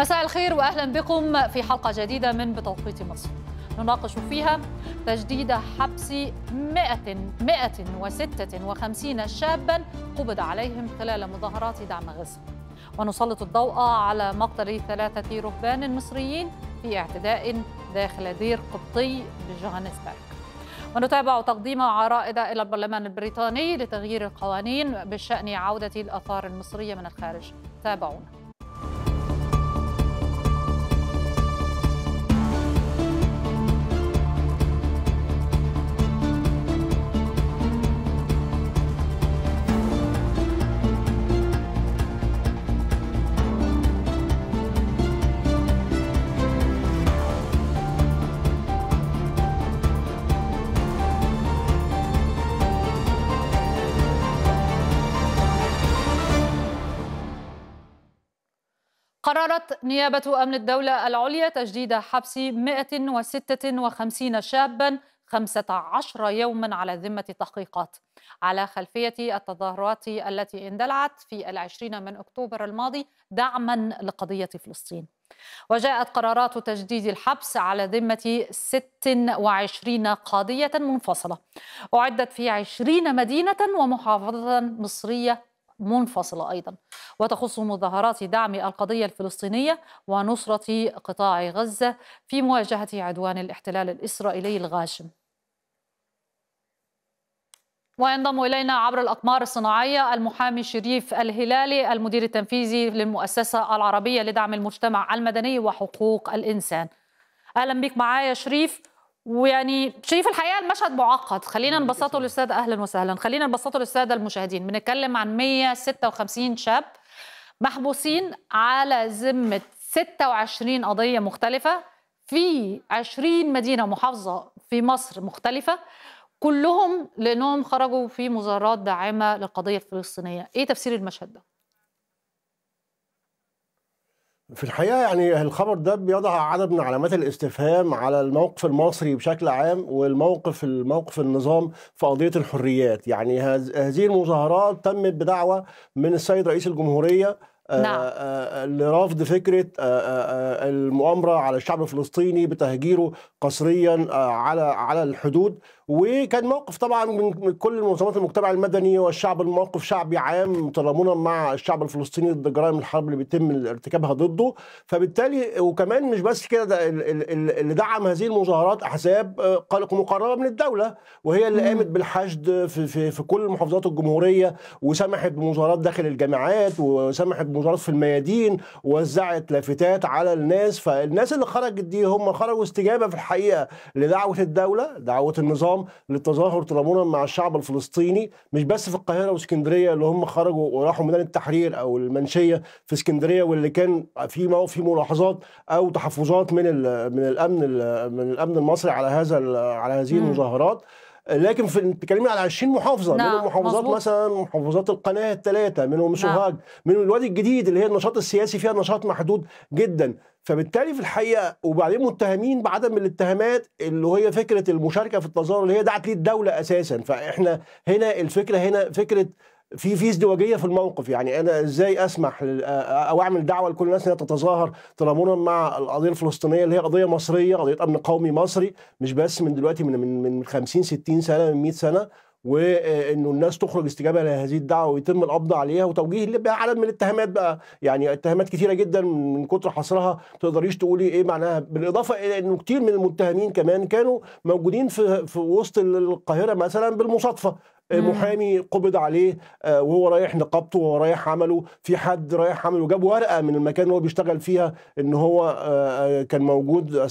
مساء الخير واهلا بكم في حلقه جديده من بتوقيت مصر نناقش فيها تجديد حبس 100 156 شابا قبض عليهم خلال مظاهرات دعم غزه ونسلط الضوء على مقتل ثلاثه رهبان مصريين في اعتداء داخل دير قبطي بجوهانسبرغ ونتابع تقديم عرائض إلى البرلمان البريطاني لتغيير القوانين بشأن عودة الآثار المصرية من الخارج تابعونا قررت نيابة أمن الدولة العليا تجديد حبس 156 شاباً 15 يوما على ذمة التحقيقات على خلفية التظاهرات التي اندلعت في العشرين من أكتوبر الماضي دعما لقضية فلسطين وجاءت قرارات تجديد الحبس على ذمة 26 قاضية منفصلة أعدت في 20 مدينة ومحافظة مصرية منفصلة أيضا وتخص مظاهرات دعم القضية الفلسطينية ونصرة قطاع غزة في مواجهة عدوان الاحتلال الإسرائيلي الغاشم وينضم إلينا عبر الأقمار الصناعية المحامي شريف الهلالي المدير التنفيذي للمؤسسة العربية لدعم المجتمع المدني وحقوق الإنسان أهلا بك معايا شريف ويعني شريف الحقيقه المشهد معقد خلينا نبسطه للساده اهلا وسهلا خلينا نبسطه للساده المشاهدين بنتكلم عن 156 شاب محبوسين على ذمه 26 قضيه مختلفه في 20 مدينه محافظه في مصر مختلفه كلهم لانهم خرجوا في مظاهرات داعمه للقضيه الفلسطينيه ايه تفسير المشهد ده في الحقيقه يعني الخبر ده بيضع عدد من علامات الاستفهام على الموقف المصري بشكل عام والموقف الموقف النظام في قضيه الحريات يعني هذه المظاهرات تمت بدعوه من السيد رئيس الجمهوريه آه، نعم. آه، آه، لرفض فكرة المؤامرة على الشعب الفلسطيني بتهجيره قسريا على على الحدود وكان موقف طبعا من كل منظمات المجتمع المدني والشعب الموقف شعبي عام تضامنا مع الشعب الفلسطيني ضد جرائم الحرب اللي بيتم ارتكابها ضده فبالتالي وكمان مش بس كده اللي دعم هذه المظاهرات احزاب آه، مقربه من الدوله وهي اللي قامت بالحشد في, في, في كل محافظات الجمهوريه وسمحت بمظاهرات داخل الجامعات وسمحت بمظاهرات في الميادين ووزعت لافتات على الناس فالناس اللي خرجت دي هم خرجوا استجابه في الحقيقه لدعوه الدوله دعوه النظام الحرام للتظاهر تضامنا مع الشعب الفلسطيني مش بس في القاهره واسكندريه اللي هم خرجوا وراحوا ميدان التحرير او المنشيه في اسكندريه واللي كان في في ملاحظات او تحفظات من من الامن من الامن المصري على هذا على هذه المظاهرات لكن في بتكلمي على 20 محافظه نعم. منهم محافظات مثلا محافظات القناه الثلاثه منهم نعم. سوهاج نعم. منهم الوادي الجديد اللي هي النشاط السياسي فيها نشاط محدود جدا فبالتالي في الحقيقه وبعدين متهمين بعدم الاتهامات اللي هي فكره المشاركه في التظاهر اللي هي دعت ليه الدوله اساسا فاحنا هنا الفكره هنا فكره في في ازدواجيه في الموقف يعني انا ازاي اسمح او اعمل دعوه لكل الناس انها تتظاهر تضامنا مع القضيه الفلسطينيه اللي هي قضيه مصريه قضيه امن قومي مصري مش بس من دلوقتي من من من 50 60 سنه من 100 سنه وانه آه، الناس تخرج استجابه لهذه الدعوه ويتم القبض عليها وتوجيه بقى عدد من الاتهامات بقى يعني اتهامات كثيره جدا من كتر حصرها ما تقدريش تقولي ايه معناها بالاضافه الى انه كتير من المتهمين كمان كانوا موجودين في في وسط القاهره مثلا بالمصادفه محامي قبض عليه آه، وهو رايح نقابته وهو رايح عمله في حد رايح عمله جاب ورقه من المكان اللي هو بيشتغل فيها ان هو آه، آه، كان موجود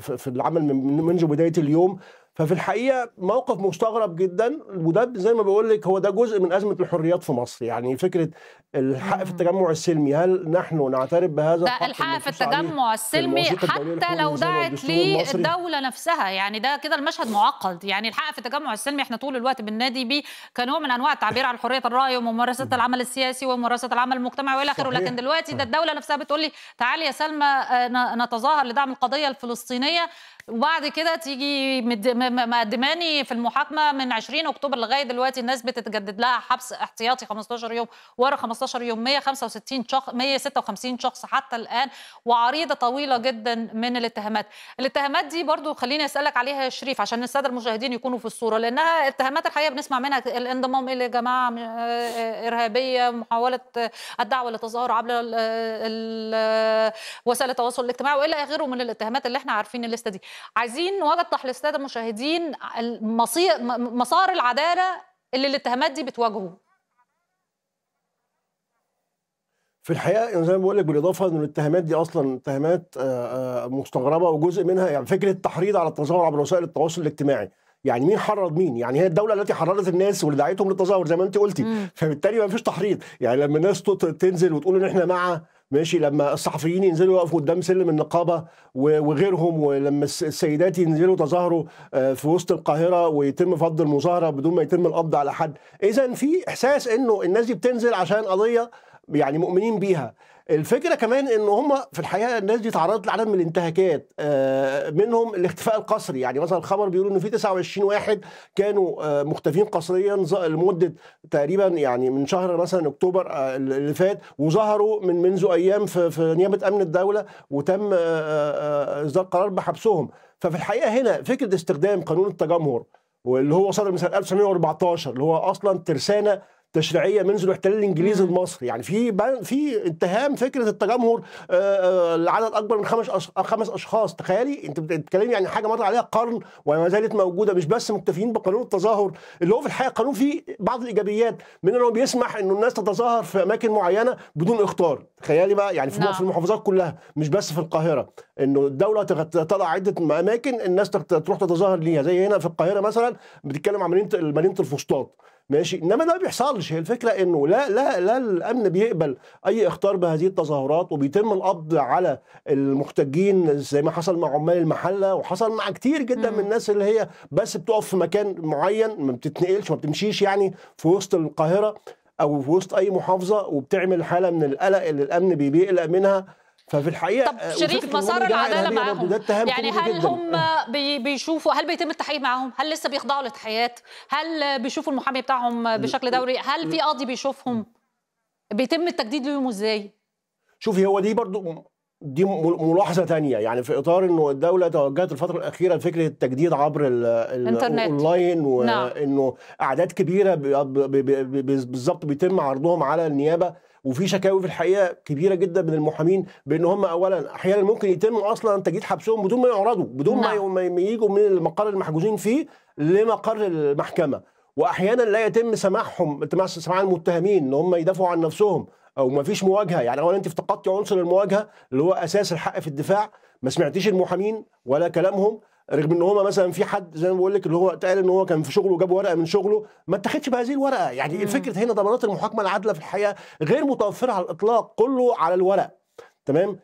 في العمل منذ بدايه اليوم ففي الحقيقه موقف مستغرب جدا وده زي ما بقول لك هو ده جزء من ازمه الحريات في مصر يعني فكره الحق في التجمع السلمي هل نحن نعترف بهذا الحق, الحق في التجمع السلمي حتى لو دعت ليه الدوله نفسها يعني ده كده المشهد معقد يعني الحق في التجمع السلمي احنا طول الوقت بننادي بيه كنوع من انواع التعبير عن حريه الراي وممارسه العمل السياسي وممارسه العمل المجتمعي والى اخره لكن دلوقتي آه. ده الدوله نفسها بتقول لي تعالي يا سلمى آه، نتظاهر لدعم القضيه الفلسطينيه وبعد كده تيجي مقدماني في المحاكمه من 20 اكتوبر لغايه دلوقتي الناس بتتجدد لها حبس احتياطي 15 يوم ورا 15 يوم 165 شخص 156 شخص حتى الان وعريضه طويله جدا من الاتهامات الاتهامات دي برضو خليني اسالك عليها يا شريف عشان الساده المشاهدين يكونوا في الصوره لانها اتهامات الحقيقه بنسمع منها الانضمام الى جماعه آه، آه، ارهابيه محاوله الدعوه للتظاهر عبر وسائل التواصل الاجتماعي والى اخره من الاتهامات اللي احنا عارفين الليسته دي عايزين نوضح للساده المشاهدين المصير مسار العداله اللي الاتهامات دي بتواجهه في الحقيقه يعني زي ما بقول لك بالاضافه ان الاتهامات دي اصلا اتهامات آه، آه، مستغربه وجزء منها يعني فكره التحريض على التظاهر عبر وسائل التواصل الاجتماعي يعني مين حرض مين يعني هي الدوله التي حررت الناس واللي دعيتهم للتظاهر زي ما انت قلتي مم. فبالتالي ما فيش تحريض يعني لما الناس تنزل وتقول ان احنا مع ماشي لما الصحفيين ينزلوا يقفوا قدام سلم النقابه وغيرهم ولما السيدات ينزلوا تظاهروا آه، في وسط القاهره ويتم فض المظاهره بدون ما يتم القبض على حد اذا في احساس انه الناس دي بتنزل عشان قضيه يعني مؤمنين بيها الفكره كمان ان هم في الحقيقه الناس دي تعرضت لعدد من الانتهاكات آه، منهم الاختفاء القسري يعني مثلا الخبر بيقول ان في 29 واحد كانوا آه، مختفين قسريا لمده تقريبا يعني من شهر مثلا اكتوبر آه، اللي فات وظهروا من منذ ايام في نيابه امن الدوله وتم اصدار قرار بحبسهم ففي الحقيقه هنا فكره استخدام قانون التجمهر واللي هو صدر من سنه 1914 اللي هو اصلا ترسانه تشريعيه منذ الاحتلال الانجليزي لمصر يعني في في اتهام فكره التجمهر آه، آه، لعدد اكبر من خمس أش... خمس اشخاص تخيلي انت بتتكلمي يعني حاجه مر عليها قرن وما زالت موجوده مش بس مكتفيين بقانون التظاهر اللي هو في الحقيقه قانون فيه بعض الايجابيات من انه بيسمح انه الناس تتظاهر في اماكن معينه بدون اختار تخيلي بقى يعني في نعم. في المحافظات كلها مش بس في القاهره انه الدوله تضع عده اماكن الناس تروح تتظاهر ليها زي هنا في القاهره مثلا بتتكلم عن مدينه الفسطاط ماشي انما ده ما بيحصلش هي الفكره انه لا لا لا الامن بيقبل اي اخطار بهذه التظاهرات وبيتم القبض على المحتجين زي ما حصل مع عمال المحله وحصل مع كتير جدا من الناس اللي هي بس بتقف في مكان معين ما بتتنقلش ما بتمشيش يعني في وسط القاهره او في وسط اي محافظه وبتعمل حاله من القلق اللي الامن بيقلق منها ففي الحقيقه طب آه، شريف مسار العداله معاهم يعني هل جداً. هم بيشوفوا هل بيتم التحقيق معاهم هل لسه بيخضعوا للتحقيقات هل بيشوفوا المحامي بتاعهم بشكل دوري هل في قاضي بيشوفهم بيتم التجديد ليهم ازاي شوفي هو دي برضو دي ملاحظه تانية يعني في اطار انه الدوله توجهت الفتره الاخيره لفكره التجديد عبر الانترنت اونلاين وانه نعم. اعداد كبيره بالظبط بيتم عرضهم على النيابه وفي شكاوي في الحقيقه كبيره جدا من المحامين بان هم اولا احيانا ممكن يتم اصلا تجديد حبسهم بدون ما يعرضوا بدون نعم. ما يجوا من المقر المحجوزين فيه لمقر المحكمه واحيانا لا يتم سماحهم سماع المتهمين ان هم يدافعوا عن نفسهم او ما فيش مواجهه يعني اولا انت افتقدتي عنصر المواجهه اللي هو اساس الحق في الدفاع ما سمعتيش المحامين ولا كلامهم رغم ان هما مثلا في حد زي ما بقول لك اللي هو اتقال ان هو كان في شغله وجاب ورقه من شغله ما اتاخدش بهذه الورقه يعني الفكره هنا ضمانات المحاكمه العادله في الحقيقه غير متوفره على الاطلاق كله على الورق تمام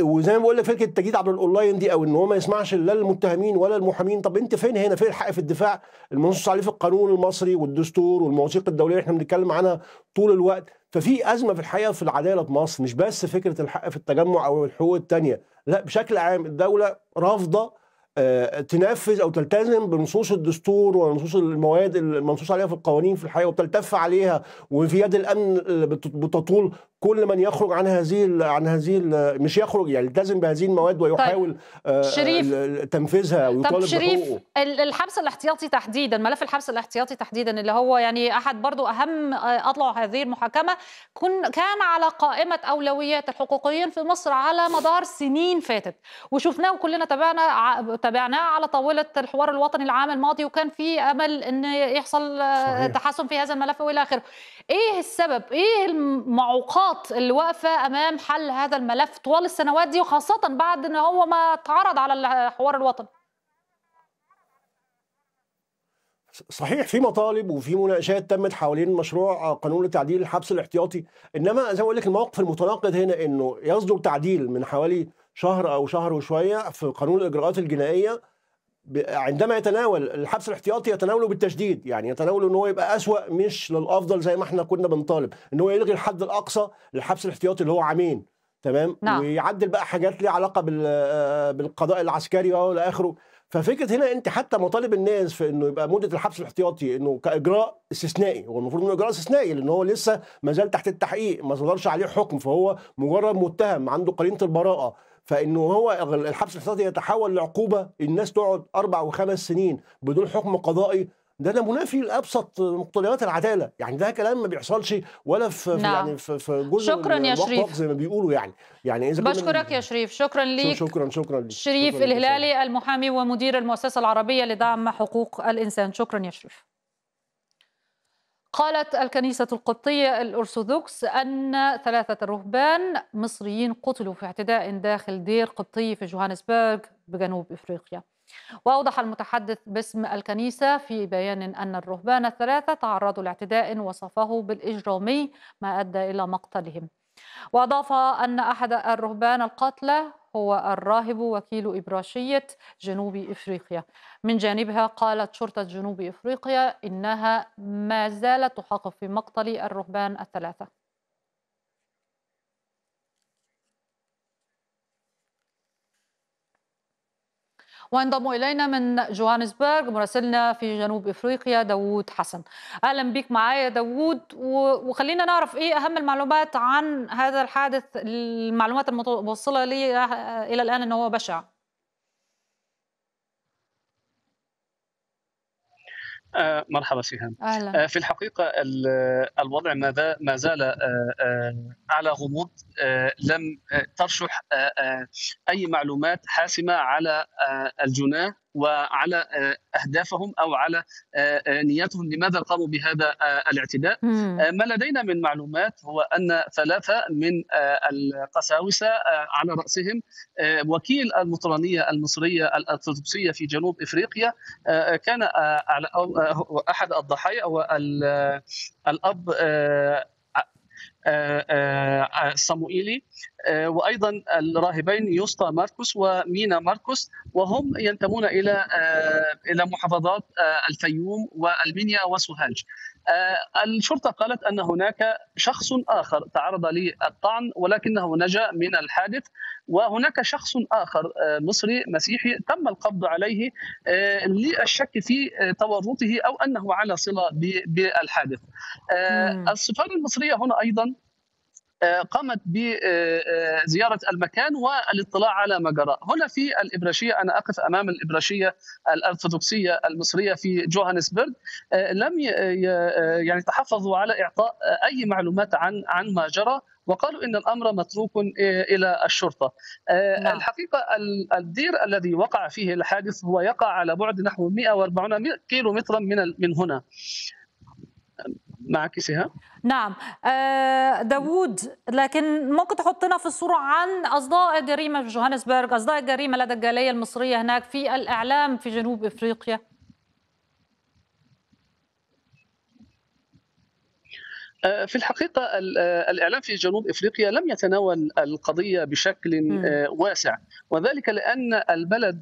وزي ما بقول لك فكره التجديد عبر الاونلاين دي او ان هو ما يسمعش لا المتهمين ولا المحامين طب انت فين هنا فين الحق في الدفاع المنصوص عليه في القانون المصري والدستور والمواثيق الدوليه اللي احنا بنتكلم عنها طول الوقت ففي ازمه في الحقيقه في العداله في مصر مش بس فكره الحق في التجمع او الحقوق الثانيه لا بشكل عام الدوله رافضه آه، تنفذ او تلتزم بنصوص الدستور ونصوص المواد المنصوص عليها في القوانين في الحقيقه وبتلتف عليها وفي يد الامن بتطول كل من يخرج عن هذه عن هذه مش يخرج يعني يلتزم بهذه المواد ويحاول طيب. آه، آه، شريف. تنفيذها طيب، ويطالب طب شريف بحقوقه. الحبس الاحتياطي تحديدا ملف الحبس الاحتياطي تحديدا اللي هو يعني احد برضو اهم اضلاع آه، هذه المحاكمه كن كان على قائمه اولويات الحقوقيين في مصر على مدار سنين فاتت وشفناه وكلنا تابعنا تابعناه على طاوله الحوار الوطني العام الماضي وكان في امل ان يحصل صحيح. تحسن في هذا الملف والى اخره ايه السبب ايه المعوقات اللي واقفه امام حل هذا الملف طوال السنوات دي وخاصه بعد ان هو ما اتعرض على الحوار الوطني صحيح في مطالب وفي مناقشات تمت حوالين مشروع قانون تعديل الحبس الاحتياطي انما زي ما بقول لك الموقف المتناقض هنا انه يصدر تعديل من حوالي شهر او شهر وشويه في قانون الاجراءات الجنائيه عندما يتناول الحبس الاحتياطي يتناوله بالتشديد يعني يتناوله ان هو يبقى اسوا مش للافضل زي ما احنا كنا بنطالب ان هو يلغي الحد الاقصى للحبس الاحتياطي اللي هو عامين تمام نعم. ويعدل بقى حاجات ليها علاقه آه، بالقضاء العسكري والى اخره ففكره هنا انت حتى مطالب الناس في انه يبقى مده الحبس الاحتياطي انه كاجراء استثنائي هو المفروض انه اجراء استثنائي لان هو لسه ما زال تحت التحقيق ما صدرش عليه حكم فهو مجرد متهم عنده قرينه البراءه فانه هو الحبس الاحتياطي يتحول لعقوبه الناس تقعد اربع وخمس سنين بدون حكم قضائي ده ده منافي لابسط مقتضيات العداله يعني ده كلام ما بيحصلش ولا في نعم. يعني في, في جزء شكرا يا شريف زي ما بيقولوا يعني يعني اذا بشكرك يا شريف شكرا ليك شكرا شكرا ليك شريف شكرا الهلالي المحامي ومدير المؤسسه العربيه لدعم حقوق الانسان شكرا يا شريف قالت الكنيسة القبطية الأرثوذكس أن ثلاثة رهبان مصريين قتلوا في اعتداء داخل دير قبطي في جوهانسبرغ بجنوب إفريقيا وأوضح المتحدث باسم الكنيسة في بيان أن الرهبان الثلاثة تعرضوا لاعتداء وصفه بالإجرامي ما أدى إلى مقتلهم وأضاف أن أحد الرهبان القتلى هو الراهب وكيل إبراشية جنوب إفريقيا من جانبها قالت شرطة جنوب إفريقيا إنها ما زالت تحقق في مقتل الرهبان الثلاثة وانضم الينا من جوهانسبرغ مراسلنا في جنوب افريقيا داوود حسن اهلا بك معايا داوود وخلينا نعرف ايه اهم المعلومات عن هذا الحادث المعلومات المتوصله لي الى الان انه هو بشع آه، مرحبا سهام أهلا. آه، في الحقيقة الوضع ما زال آه، على غموض لم ترشح أي معلومات حاسمة على الجناه وعلى آه، اهدافهم او على آه، آه، نياتهم لماذا قاموا بهذا الاعتداء ما لدينا من معلومات هو ان ثلاثه من القساوسه على راسهم وكيل المطرانيه المصريه الارثوذكسيه في جنوب افريقيا كان على احد الضحايا او الاب صموئيلي آه، وايضا الراهبين يوستا ماركوس ومينا ماركوس وهم ينتمون الى آه، الى محافظات آه، الفيوم والمنيا وسوهاج. الشرطه قالت ان هناك شخص اخر تعرض للطعن ولكنه نجا من الحادث وهناك شخص اخر مصري مسيحي تم القبض عليه للشك في تورطه او انه على صله بالحادث. السفاره المصريه هنا ايضا آه، قامت بزياره المكان والاطلاع على ما جرى هنا في الابراشيه انا اقف امام الابراشيه الارثوذكسيه المصريه في جوهانسبرغ آه، لم يعني تحفظوا على اعطاء اي معلومات عن عن ما جرى وقالوا ان الامر متروك الى الشرطه. آه، نعم. الحقيقه الدير الذي وقع فيه الحادث هو يقع على بعد نحو 140 كيلو مترا من من هنا. معاكسها نعم آه، داوود لكن ممكن تحطنا في الصورة عن أصداء الجريمة في جوهانسبرغ أصداء الجريمة لدى الجالية المصرية هناك في الإعلام في جنوب إفريقيا آه، في الحقيقة آه، الإعلام في جنوب إفريقيا لم يتناول القضية بشكل آه، واسع وذلك لأن البلد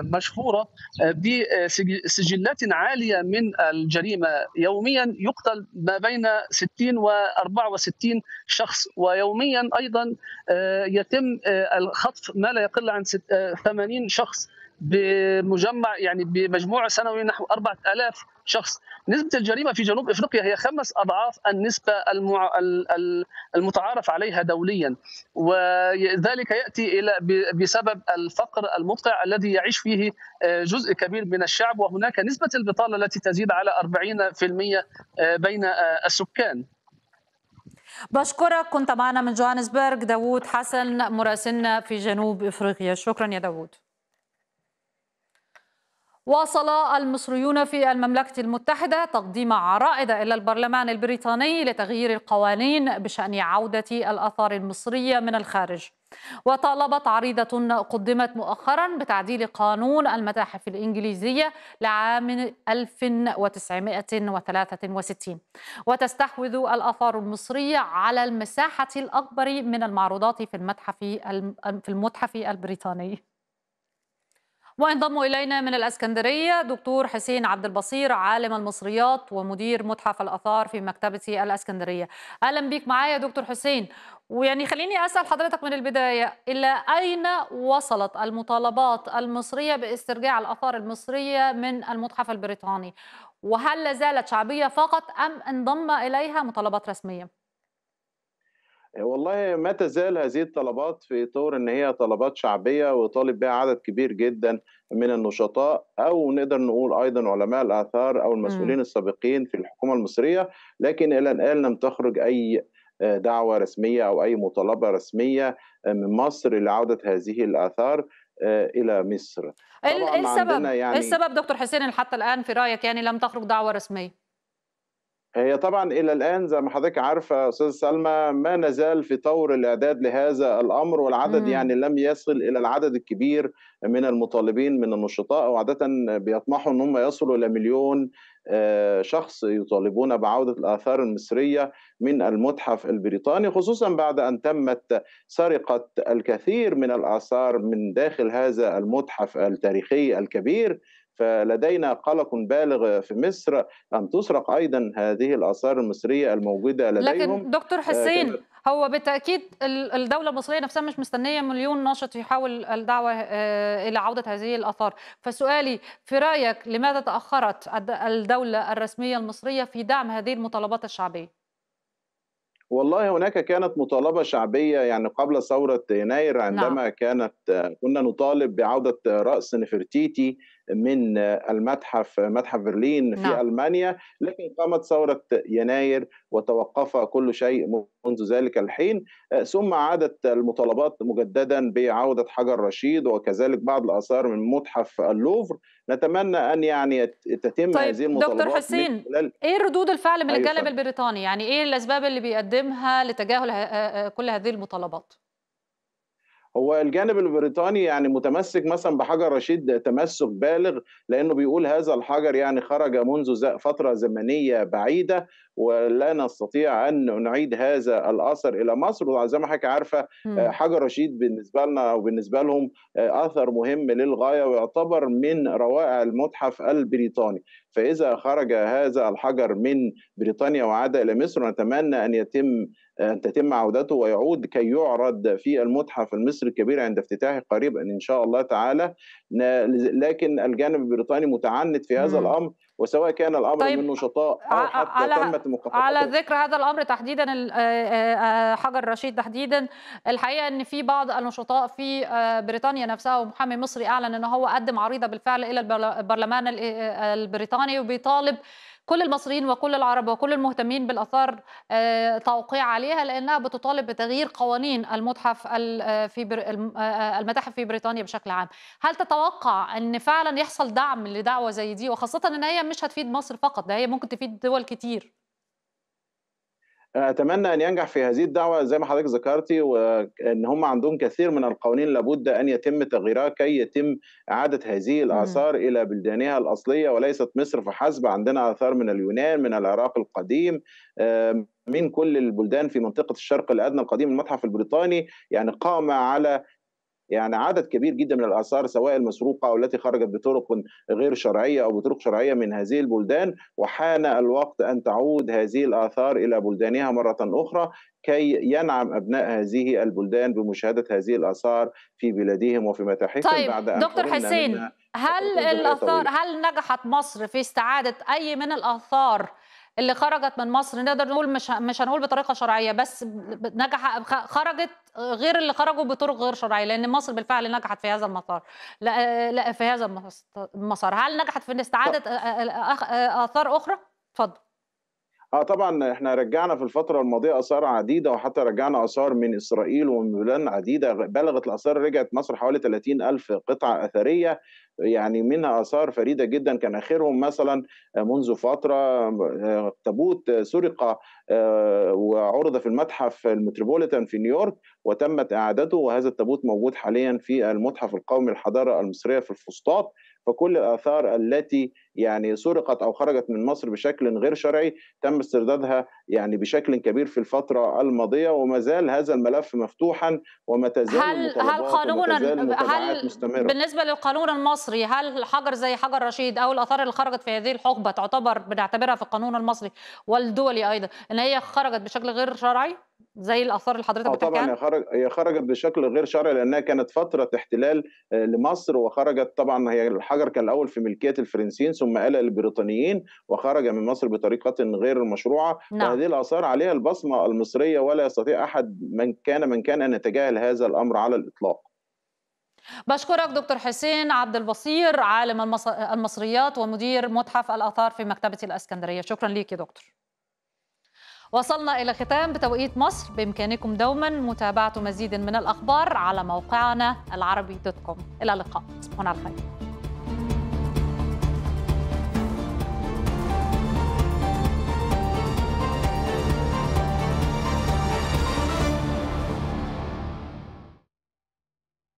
مشهورة بسجلات عالية من الجريمة يوميا يقتل ما بين 60 و 64 شخص ويوميا أيضا يتم الخطف ما لا يقل عن 80 شخص بمجمع يعني بمجموع سنوي نحو 4000 شخص نسبة الجريمة في جنوب إفريقيا هي خمس أضعاف النسبة المع... المتعارف عليها دوليا وذلك يأتي إلى بسبب الفقر المقطع الذي يعيش فيه آه، جزء كبير من الشعب وهناك نسبة البطالة التي تزيد على 40% آه، بين آه، السكان بشكرك كنت معنا من جوهانسبرغ داوود حسن مراسلنا في جنوب إفريقيا شكرا يا داوود واصل المصريون في المملكة المتحدة تقديم عرائض إلى البرلمان البريطاني لتغيير القوانين بشأن عودة الآثار المصرية من الخارج وطالبت عريضة قدمت مؤخرا بتعديل قانون المتاحف الإنجليزية لعام 1963 وتستحوذ الآثار المصرية على المساحة الأكبر من المعروضات في المتحف في المتحف البريطاني وينضم إلينا من الأسكندرية دكتور حسين عبد البصير عالم المصريات ومدير متحف الآثار في مكتبة الأسكندرية أهلا بيك معايا دكتور حسين ويعني خليني أسأل حضرتك من البداية إلى أين وصلت المطالبات المصرية باسترجاع الآثار المصرية من المتحف البريطاني وهل لا زالت شعبية فقط أم انضم إليها مطالبات رسمية؟ والله ما تزال هذه الطلبات في طور إن هي طلبات شعبية ويطالب بها عدد كبير جدا من النشطاء أو نقدر نقول أيضا علماء الآثار أو المسؤولين م. السابقين في الحكومة المصرية لكن إلى الآن لم تخرج أي آه، دعوة رسمية أو أي مطالبة رسمية آه، من مصر لعودة هذه الآثار آه، إلى مصر. إيه، إيه السبب؟ يعني إيه السبب دكتور حسين حتى الآن في رأيك يعني لم تخرج دعوة رسمية؟ هي طبعا الى الان زي ما حضرتك عارفه استاذ سلمى ما نزال في طور الاعداد لهذا الامر والعدد مم. يعني لم يصل الى العدد الكبير من المطالبين من النشطاء وعاده بيطمحوا ان هم يصلوا الى مليون آه، شخص يطالبون بعودة الآثار المصرية من المتحف البريطاني خصوصا بعد أن تمت سرقة الكثير من الآثار من داخل هذا المتحف التاريخي الكبير فلدينا قلق بالغ في مصر أن تسرق أيضا هذه الآثار المصرية الموجودة لديهم لكن دكتور آه، حسين هو بالتأكيد الدولة المصرية نفسها مش مستنية مليون ناشط يحاول الدعوة آه، إلى عودة هذه الآثار فسؤالي في رأيك لماذا تأخرت الدولة الرسمية المصرية في دعم هذه المطالبات الشعبية؟ والله هناك كانت مطالبه شعبيه يعني قبل ثوره يناير عندما نعم. كانت آه، كنا نطالب بعوده راس نفرتيتي من المتحف متحف برلين في نعم. المانيا لكن قامت ثوره يناير وتوقف كل شيء منذ ذلك الحين آه، ثم عادت المطالبات مجددا بعوده حجر رشيد وكذلك بعض الاثار من متحف اللوفر نتمنى ان يعني تتم طيب هذه المطالبات دكتور حسين ايه ردود الفعل من أيوة، الجانب البريطاني يعني ايه الاسباب اللي بيقدمها لتجاهل آه، آه، كل هذه المطالبات هو الجانب البريطاني يعني متمسك مثلا بحجر رشيد تمسك بالغ لانه بيقول هذا الحجر يعني خرج منذ فتره زمنيه بعيده ولا نستطيع ان نعيد هذا الاثر الى مصر وزي ما حضرتك عارفه آه، حجر رشيد بالنسبه لنا وبالنسبه لهم آه، اثر مهم للغايه ويعتبر من روائع المتحف البريطاني فاذا خرج هذا الحجر من بريطانيا وعاد الى مصر نتمنى ان يتم آه، أن تتم عودته ويعود كي يعرض في المتحف المصري الكبير عند افتتاحه قريبا إن شاء الله تعالى لكن الجانب البريطاني متعنت في هذا الأمر وسواء كان الامر طيب من نشطاء او حتى على تمت على ذكر هذا الامر تحديدا آه، آه، حجر رشيد تحديدا الحقيقه ان في بعض النشطاء في بريطانيا نفسها ومحامي مصري اعلن ان هو قدم عريضه بالفعل الى البرلمان البريطاني وبيطالب كل المصريين وكل العرب وكل المهتمين بالاثار آه، توقيع عليها لانها بتطالب بتغيير قوانين المتحف آه، في آه، المتاحف في بريطانيا بشكل عام هل تتوقع ان فعلا يحصل دعم لدعوه زي دي وخاصه ان هي مش هتفيد مصر فقط ده هي ممكن تفيد دول كتير اتمنى ان ينجح في هذه الدعوه زي ما حضرتك ذكرتي وان هم عندهم كثير من القوانين لابد ان يتم تغييرها كي يتم اعاده هذه الاثار الى بلدانها الاصليه وليست مصر فحسب عندنا اثار من اليونان من العراق القديم من كل البلدان في منطقه الشرق الادنى القديم المتحف البريطاني يعني قام على يعني عدد كبير جدا من الاثار سواء المسروقه او التي خرجت بطرق غير شرعيه او بطرق شرعيه من هذه البلدان وحان الوقت ان تعود هذه الاثار الى بلدانها مره اخرى كي ينعم ابناء هذه البلدان بمشاهده هذه الاثار في بلادهم وفي متاحفهم طيب بعد ان دكتور حسين هل الاثار هل نجحت مصر في استعاده اي من الاثار اللي خرجت من مصر نقدر نقول مش مش هنقول بطريقه شرعيه بس نجح خرجت غير اللي خرجوا بطرق غير شرعيه لان مصر بالفعل نجحت في هذا المسار لا, لا في هذا المسار هل نجحت في استعاده اثار اخرى اتفضل اه طبعا احنا رجعنا في الفتره الماضيه اثار عديده وحتى رجعنا اثار من اسرائيل ومن بلدان عديده بلغت الاثار رجعت مصر حوالي 30 الف قطعه اثريه يعني منها آثار فريدة جدا كان آخرهم مثلا آه، منذ فترة آه، تابوت آه، سرق وعرض في المتحف المتروبوليتان في نيويورك وتمت إعادته وهذا التابوت موجود حاليا في المتحف القومي الحضارة المصرية في الفسطاط فكل الآثار التي يعني سرقت أو خرجت من مصر بشكل غير شرعي تم استردادها يعني بشكل كبير في الفترة الماضية وما زال هذا الملف مفتوحا وما تزال هل هل قانونا هل مستمرة. بالنسبة للقانون المصري هل حجر زي حجر رشيد أو الآثار اللي خرجت في هذه الحقبة تعتبر بنعتبرها في القانون المصري والدولي أيضا إن هي خرجت بشكل غير شرعي؟ زي الاثار اللي حضرتك بتحكي آه، طبعا هي خرج هي خرجت بشكل غير شرعي لانها كانت فتره احتلال آه، لمصر وخرجت طبعا هي الحجر كان الاول في ملكيه الفرنسيين ثم آل البريطانيين وخرج من مصر بطريقه غير مشروعه نعم. وهذه الاثار عليها البصمه المصريه ولا يستطيع احد من كان من كان ان يتجاهل هذا الامر على الاطلاق بشكرك دكتور حسين عبد البصير عالم المصريات ومدير متحف الاثار في مكتبه الاسكندريه شكرا ليك يا دكتور وصلنا إلى ختام بتوقيت مصر بإمكانكم دوما متابعة مزيد من الأخبار على موقعنا العربي دوت كوم إلى اللقاء تصبحون على خير